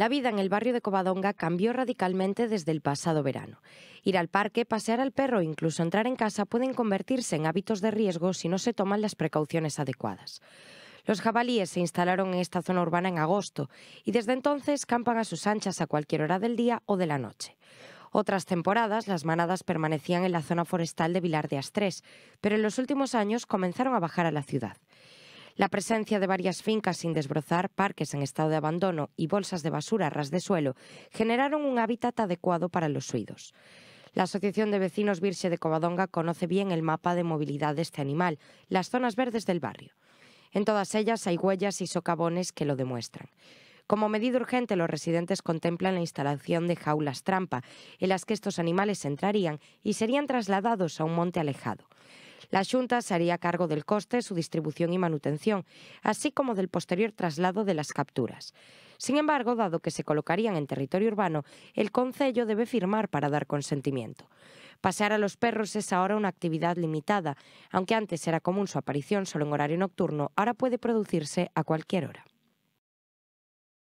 La vida en el barrio de Covadonga cambió radicalmente desde el pasado verano. Ir al parque, pasear al perro e incluso entrar en casa pueden convertirse en hábitos de riesgo si no se toman las precauciones adecuadas. Los jabalíes se instalaron en esta zona urbana en agosto y desde entonces campan a sus anchas a cualquier hora del día o de la noche. Otras temporadas, las manadas permanecían en la zona forestal de Vilar de Astrés, pero en los últimos años comenzaron a bajar a la ciudad. La presencia de varias fincas sin desbrozar, parques en estado de abandono y bolsas de basura a ras de suelo generaron un hábitat adecuado para los suidos. La Asociación de Vecinos Virse de Covadonga conoce bien el mapa de movilidad de este animal, las zonas verdes del barrio. En todas ellas hay huellas y socavones que lo demuestran. Como medida urgente, los residentes contemplan la instalación de jaulas trampa, en las que estos animales entrarían y serían trasladados a un monte alejado. La Junta se haría cargo del coste, su distribución y manutención, así como del posterior traslado de las capturas. Sin embargo, dado que se colocarían en territorio urbano, el Concello debe firmar para dar consentimiento. Pasear a los perros es ahora una actividad limitada, aunque antes era común su aparición solo en horario nocturno, ahora puede producirse a cualquier hora.